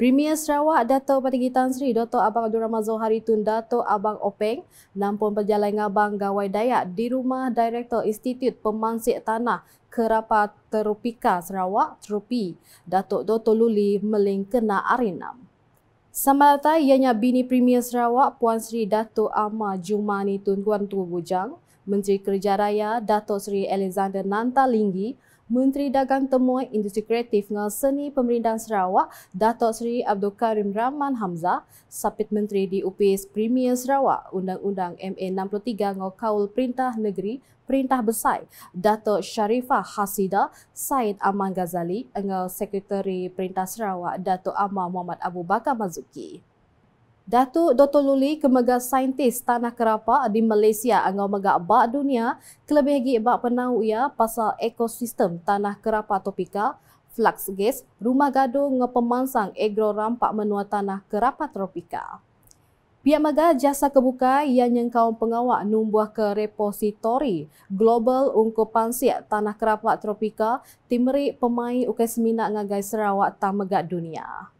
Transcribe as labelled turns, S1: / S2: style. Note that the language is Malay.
S1: Premier Sarawak Dato' Patigi Tan Sri Dato' Abang Abdul Rahman Zohari Tun Dato' Abang Openg nampun perjalanan Abang Gawai Dayak di rumah direktor Institut Pemansik Tanah Kerapa terupika Sarawak terupi Dato' Dato' Luli Melingkena Arinam. Sama data ianya bini Premier Sarawak Puan Sri Dato' Ama Jumani Tun Tuan Tu Bujang Menteri Kerja Raya Dato' Sri Alexander Nanta Linggi Menteri Dagang Temuan Industri Kreatif dan Seni Pemerintahan Sarawak, Datuk Seri Abdul Karim Rahman Hamzah, Sapit Menteri di UPS Premier Sarawak, Undang-Undang MA63 dan Kaul Perintah Negeri, Perintah Besai, Datuk Sharifah Hasida, Said Aman Ghazali, dan Sekretari Perintah Sarawak, Datuk Amar Muhammad Abu Bakar Mazuki. Datuk Dr. Luli Kemega Saintis Tanah Kerapak di Malaysia angau megak bak dunia kelebih lagi bak penau ia pasal ekosistem Tanah Kerapak Topika Flux Gas Rumah Gadung ngepemansang agro rampak menua Tanah Kerapak Tropika. Pihak Mega Jasa Kebuka yang nyengkau pengawak numbuh ke repositori Global Ungkup Pansiak Tanah Kerapak Tropika Timri Pemain Ukai Seminak Ngagai Sarawak Tamegak Dunia.